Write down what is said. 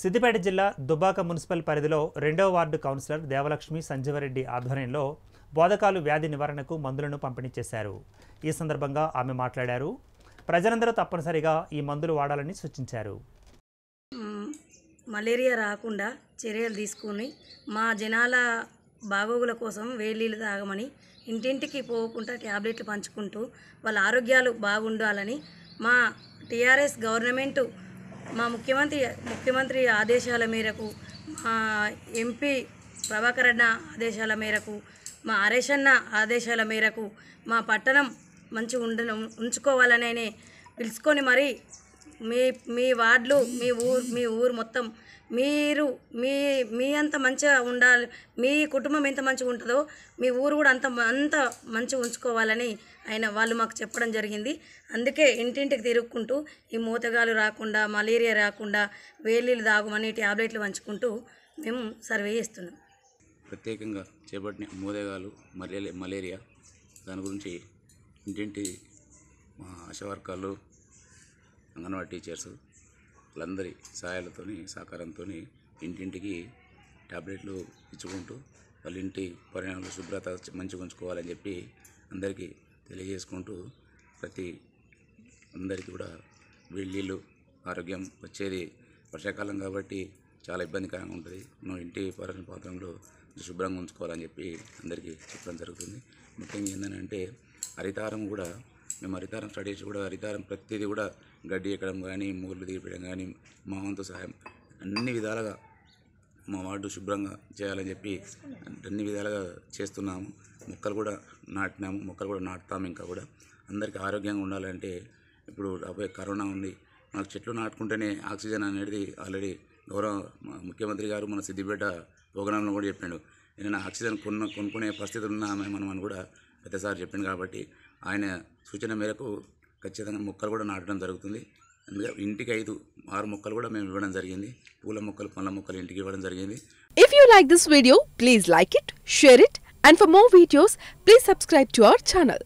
సిద్దిపేట జిల్లా దుబ్బాక మున్సిపల్ పరిధిలో రెండవ వార్డు కౌన్సిలర్ దేవలక్ష్మి సంజీవరెడ్డి ఆధ్వర్యంలో బోధకాలు వ్యాధి నివారణకు మందులను పంపిణీ చేశారు ఈ సందర్భంగా ఆమె మాట్లాడారు ప్రజలందరూ తప్పనిసరిగా ఈ మందులు వాడాలని సూచించారు మలేరియా రాకుండా చర్యలు తీసుకుని మా జనాల బాగోగుల కోసం వేలీలు తాగమని ఇంటింటికి పోకుండా ట్యాబ్లెట్లు పంచుకుంటూ వాళ్ళ ఆరోగ్యాలు బాగుండాలని మా టీఆర్ఎస్ గవర్నమెంటు మా ముఖ్యమంత్రి ముఖ్యమంత్రి ఆదేశాల మేరకు మా ఎంపీ ప్రభాకర్ అన్న ఆదేశాల మేరకు మా హరేష్ అన్న ఆదేశాల మేరకు మా పట్టణం మంచిగా ఉండ ఉంచుకోవాలనే పిలుచుకొని మరీ మీ మీ వార్డులు మీ ఊరు మీ ఊరు మొత్తం మీరు మీ మీ అంత మంచిగా ఉండాలి మీ కుటుంబం ఎంత మంచిగా ఉంటుందో మీ ఊరు కూడా అంత అంత మంచిగా ఉంచుకోవాలని ఆయన వాళ్ళు మాకు చెప్పడం జరిగింది అందుకే ఇంటింటికి తిరుగుకుంటూ ఈ మూతగాలు రాకుండా మలేరియా రాకుండా వేలీలు దాగమని ట్యాబ్లెట్లు పంచుకుంటూ మేము సర్వే చేస్తున్నాం ప్రత్యేకంగా చేపట్టిన మూతగాలు మలేరియా మలేరియా దాని గురించి ఇంటింటి ఆశా వర్గాలు అంగన్వాడీ టీచర్స్ వాళ్ళందరి సహాయాలతో సహకారంతో ఇంటింటికి ట్యాబ్లెట్లు ఇచ్చుకుంటూ వాళ్ళ ఇంటి పరిణామాలు శుభ్రత మంచిగా ఉంచుకోవాలని చెప్పి అందరికీ తెలియజేసుకుంటూ ప్రతి అందరికీ కూడా వీళ్ళు ఆరోగ్యం వచ్చేది వర్షాకాలం కాబట్టి చాలా ఇబ్బందికరంగా ఉంటుంది మనం ఇంటి పరిణ పాత్రంలో శుభ్రంగా ఉంచుకోవాలని చెప్పి అందరికీ చెప్పడం జరుగుతుంది ముఖ్యంగా ఏంటంటే హరితారం కూడా మేము హరితారం స్టడీ చేసి కూడా హరితారం ప్రతిదీ కూడా గడ్డి ఎక్కడం కానీ మూలు తీపడం కానీ మా వంతు సహాయం అన్ని విధాలుగా మా వార్డు శుభ్రంగా చేయాలని చెప్పి అన్ని విధాలుగా చేస్తున్నాము మొక్కలు కూడా నాటినాము మొక్కలు కూడా నాటుతాము ఇంకా కూడా అందరికీ ఆరోగ్యంగా ఉండాలంటే ఇప్పుడు రాబోయే కరోనా ఉంది మాకు చెట్లు నాటుకుంటేనే ఆక్సిజన్ అనేది ఆల్రెడీ గౌరవ ముఖ్యమంత్రి గారు మన సిద్దిపేట ప్రోగ్రాంలో కూడా చెప్పాడు నేను ఆక్సిజన్ కొన్న కొనుక్కునే పరిస్థితి ఉన్నామేమనమని కూడా ప్రతిసారి చెప్పింది కాబట్టి ఆయన సూచన మేరకు ఖచ్చితంగా మొక్కలు కూడా నాటడం జరుగుతుంది ఇంటికి ఐదు ఆరు మొక్కలు కూడా మేము ఇవ్వడం జరిగింది పూల మొక్కలు పండ్ల మొక్కలు ఇంటికి ఇవ్వడం జరిగింది if you like this video please like it share it and for more videos please subscribe to our channel